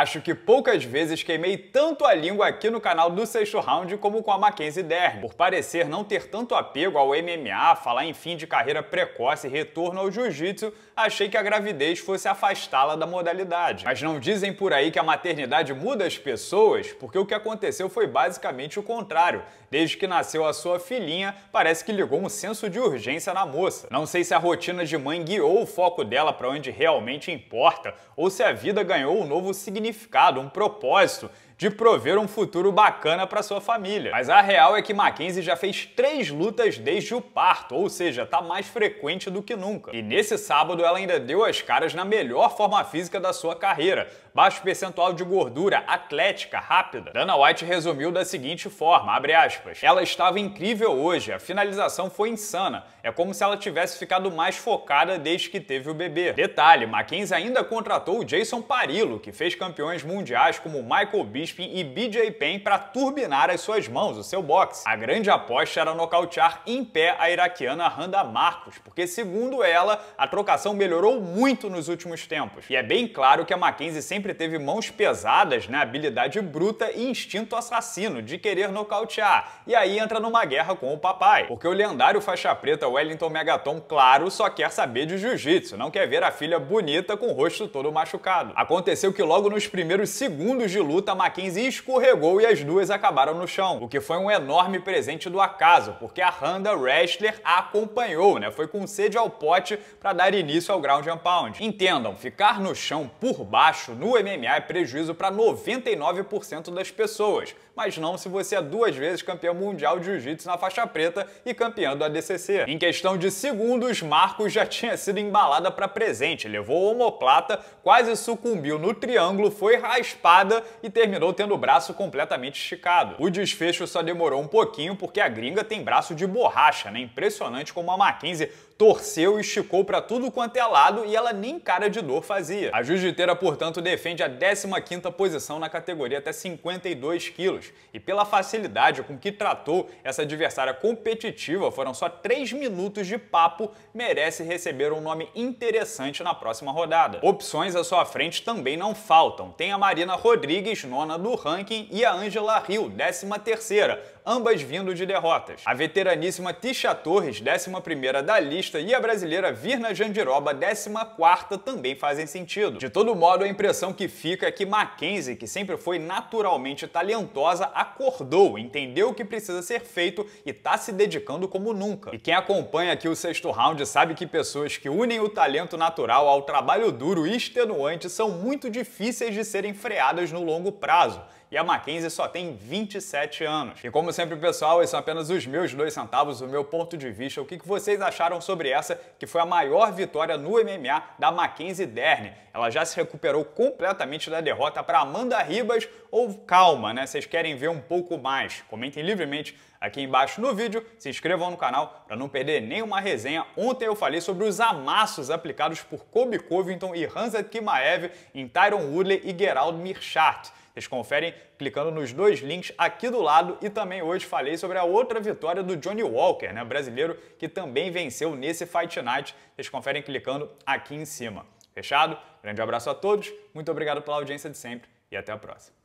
Acho que poucas vezes queimei tanto a língua aqui no canal do Sexto Round como com a Mackenzie Dern, por parecer não ter tanto apego ao MMA, falar em fim de carreira precoce e retorno ao jiu-jitsu, achei que a gravidez fosse afastá-la da modalidade. Mas não dizem por aí que a maternidade muda as pessoas, porque o que aconteceu foi basicamente o contrário. Desde que nasceu a sua filhinha, parece que ligou um senso de urgência na moça. Não sei se a rotina de mãe guiou o foco dela para onde realmente importa, ou se a vida ganhou um novo significado significado, um propósito de prover um futuro bacana para sua família. Mas a real é que Mackenzie já fez três lutas desde o parto, ou seja, tá mais frequente do que nunca. E nesse sábado ela ainda deu as caras na melhor forma física da sua carreira, baixo percentual de gordura, atlética, rápida. Dana White resumiu da seguinte forma, abre aspas, ela estava incrível hoje, a finalização foi insana, é como se ela tivesse ficado mais focada desde que teve o bebê. Detalhe, Mackenzie ainda contratou o Jason Parillo, que fez campeões mundiais como Michael Bisping Bisping e BJ Penn para turbinar as suas mãos, o seu boxe. A grande aposta era nocautear em pé a iraquiana Randa Marcos, porque segundo ela, a trocação melhorou muito nos últimos tempos. E é bem claro que a Mackenzie sempre teve mãos pesadas, né, habilidade bruta e instinto assassino de querer nocautear. E aí entra numa guerra com o papai, porque o lendário faixa preta Wellington Megaton, claro, só quer saber de jiu-jitsu, não quer ver a filha bonita com o rosto todo machucado. Aconteceu que logo nos primeiros segundos de luta, a Mackenzie Martins e escorregou e as duas acabaram no chão, o que foi um enorme presente do acaso, porque a Randa Wrestler a acompanhou, né? Foi com sede ao pote para dar início ao ground and pound. Entendam, ficar no chão por baixo no MMA é prejuízo para 99% das pessoas, mas não se você é duas vezes campeão mundial de jiu-jitsu na faixa preta e campeão do ADCC. Em questão de segundos, Marcos já tinha sido embalada para presente, levou homoplata, quase sucumbiu no triângulo, foi raspada e terminou tendo o braço completamente esticado. O desfecho só demorou um pouquinho porque a gringa tem braço de borracha, né? Impressionante como a Mackenzie torceu e esticou para tudo quanto é lado e ela nem cara de dor fazia. A jiu-jiteira, portanto, defende a 15ª posição na categoria até 52 quilos e pela facilidade com que tratou essa adversária competitiva, foram só 3 minutos de papo, merece receber um nome interessante na próxima rodada. Opções à sua frente também não faltam. Tem a Marina Rodrigues, nona do ranking, e a Angela Hill, décima terceira, ambas vindo de derrotas. A veteraníssima Tisha Torres, 11ª da lista, e a brasileira Virna Jandiroba, 14ª, também fazem sentido. De todo modo, a impressão que fica é que Mackenzie, que sempre foi naturalmente talentosa, acordou, entendeu o que precisa ser feito e tá se dedicando como nunca. E quem acompanha aqui o sexto round sabe que pessoas que unem o talento natural ao trabalho duro e extenuante são muito difíceis de serem freadas no longo prazo e a Mackenzie só tem 27 anos. E como sempre, pessoal, esses são apenas os meus dois centavos, o meu ponto de vista, o que vocês acharam sobre essa que foi a maior vitória no MMA da Mackenzie Dern. Ela já se recuperou completamente da derrota para Amanda Ribas ou calma, né? Vocês querem ver um pouco mais? Comentem livremente aqui embaixo no vídeo, se inscrevam no canal para não perder nenhuma resenha. Ontem eu falei sobre os amassos aplicados por Kobe Covington e Hansa Kimaev em Tyron Woodley e Gerald Mirchart. Vocês conferem clicando nos dois links aqui do lado e também hoje falei sobre a outra vitória do Johnny Walker, né, brasileiro que também venceu nesse Fight Night. Vocês conferem clicando aqui em cima. Fechado? Grande abraço a todos, muito obrigado pela audiência de sempre e até a próxima.